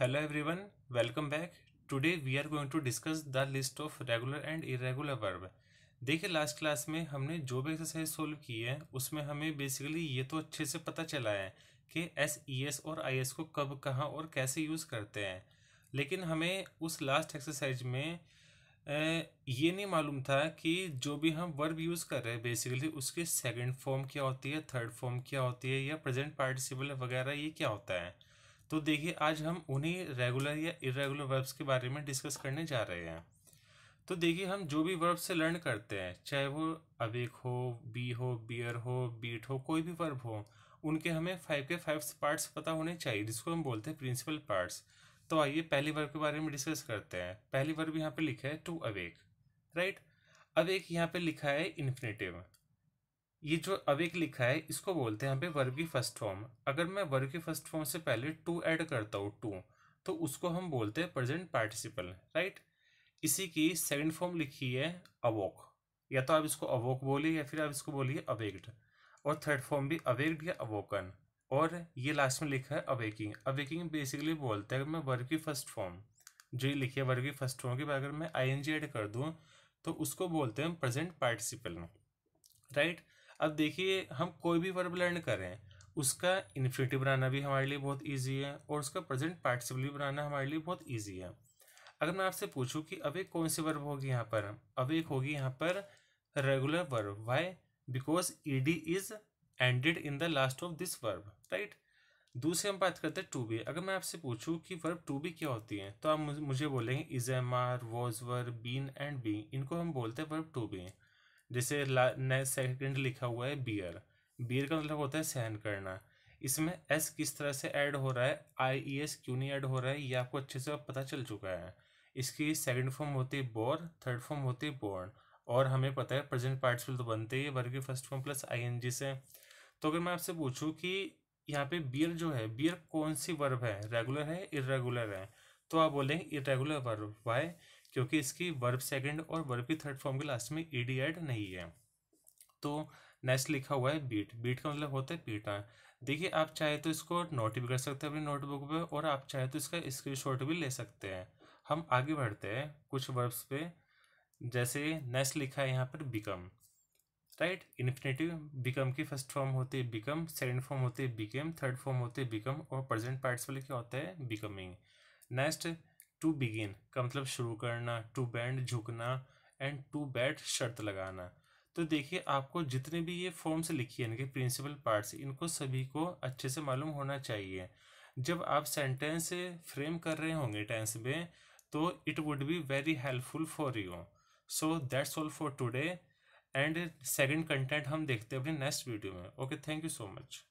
Hello everyone welcome back today we are going to discuss the list of regular and irregular verb देखिए last class में हमने जो भी exercise solve की है उसमें हमें बेसिकली ये तो अच्छे से पता चला है कि एस ई एस और आई एस को कब कहाँ और कैसे यूज़ करते हैं लेकिन हमें उस लास्ट एक्सरसाइज में ये नहीं मालूम था कि जो भी हम वर्ब यूज़ कर रहे हैं बेसिकली उसके सेकंड फॉर्म क्या होती है थर्ड फॉर्म क्या होती है या प्रेजेंट पार्टिसिपल वगैरह ये क्या होता है तो देखिए आज हम उन्हीं रेगुलर या इरेगुलर वर्ब्स के बारे में डिस्कस करने जा रहे हैं तो देखिए हम जो भी वर्ब से लर्न करते हैं चाहे वो अवेक हो बी हो बियर हो बीट हो कोई भी वर्ब हो उनके हमें फाइव के फाइव पार्ट्स पता होने चाहिए जिसको हम बोलते हैं प्रिंसिपल पार्ट्स तो आइए पहली वर्ब के बारे में डिस्कस करते हैं पहली वर्ब यहाँ पे लिखा है टू अवेक राइट अवेक यहाँ पे लिखा है इन्फिनेटिव ये जो अब लिखा है इसको बोलते हैं यहाँ पे वर्ग की फर्स्ट फॉर्म अगर मैं वर्ग की फर्स्ट फॉर्म से पहले टू ऐड करता हूँ टू तो उसको हम बोलते हैं प्रेजेंट पार्टिसिपल राइट इसी की सेकंड फॉर्म लिखी है अवोक या तो आप इसको अवोक बोलिए या फिर आप इसको बोलिए अवेक्ड और थर्ड फॉर्म भी अवेक्ड या अवोकन और ये लास्ट में लिखा है अवेकिंग अवेकिंग बेसिकली बोलते हैं अगर मैं वर्ग की फर्स्ट फॉर्म जो ये लिखी है वर्ग की फर्स्ट फॉर्म की अगर मैं आई एन जी एड कर दूँ तो उसको बोलते हैं प्रेजेंट पार्टिसिपल राइट right? अब देखिए हम कोई भी वर्ब लर्न करें उसका इन्फिनेटिव बनाना भी हमारे लिए बहुत ईजी है और उसका प्रेजेंट पार्टिसिपल भी बनाना हमारे लिए बहुत ईजी है अगर मैं आपसे पूछूं कि अब एक कौन सी वर्ब होगी यहाँ पर अब एक होगी यहाँ पर regular verb why because E D is ended in the last of this verb right दूसरी हम बात करते हैं टू बी अगर मैं आपसे पूछूं कि वर्ब टू बी क्या होती है तो आप मुझे बोलेंगे is am are was were been and be इनको हम बोलते हैं वर्ब टू बी जैसे सेकंड लिखा हुआ है बियर बियर का मतलब होता है सहन करना इसमें एस किस तरह से ऐड हो रहा है आई ई एस क्यों नहीं ऐड हो रहा है ये आपको अच्छे से पता चल चुका है इसकी सेकंड फॉर्म होती है बोर थर्ड फॉर्म होती है बोर्न और हमें पता है प्रेजेंट पार्टिसिपल तो बनते ही वर्ग के first form plus I N G से तो अगर मैं आपसे पूछूँ कि यहाँ पे बियर जो है बियर कौन सी वर्ब है रेगुलर है इरेगुलर है तो आप बोलेंगे इरेगुलर वर्ब वाई क्योंकि इसकी वर्ब सेकंड और वर्ब की थर्ड फॉर्म के लास्ट में ई डी एड नहीं है तो नेक्स्ट लिखा हुआ है बीट बीट का मतलब होता है पीटना देखिए आप चाहे तो इसको नोट भी कर सकते हैं अपनी नोटबुक पे और आप चाहे तो इसका स्क्रीनशॉट भी ले सकते हैं हम आगे बढ़ते हैं कुछ वर्ब्स पे जैसे नेक्स्ट लिखा है यहाँ पर बिकम राइट इन्फिनेटिव बिकम की फर्स्ट फॉर्म होती है बिकम सेकेंड फॉर्म होती है बिकेम थर्ड फॉर्म होती है बिकम और प्रेजेंट वाले क्या होता है बिकमिंग नेक्स्ट टू बिगिन का मतलब शुरू करना टू बैंड झुकना एंड टू बैट शर्त लगाना तो देखिए आपको जितने भी ये फॉर्म्स लिखी है इनके प्रिंसिपल पार्ट्स इनको सभी को अच्छे से मालूम होना चाहिए जब आप सेंटेंस फ्रेम कर रहे होंगे टेंस में तो it would be very helpful for you so that's all for today and second content हम देखते हैं अपने नेक्स्ट वीडियो में okay thank you so much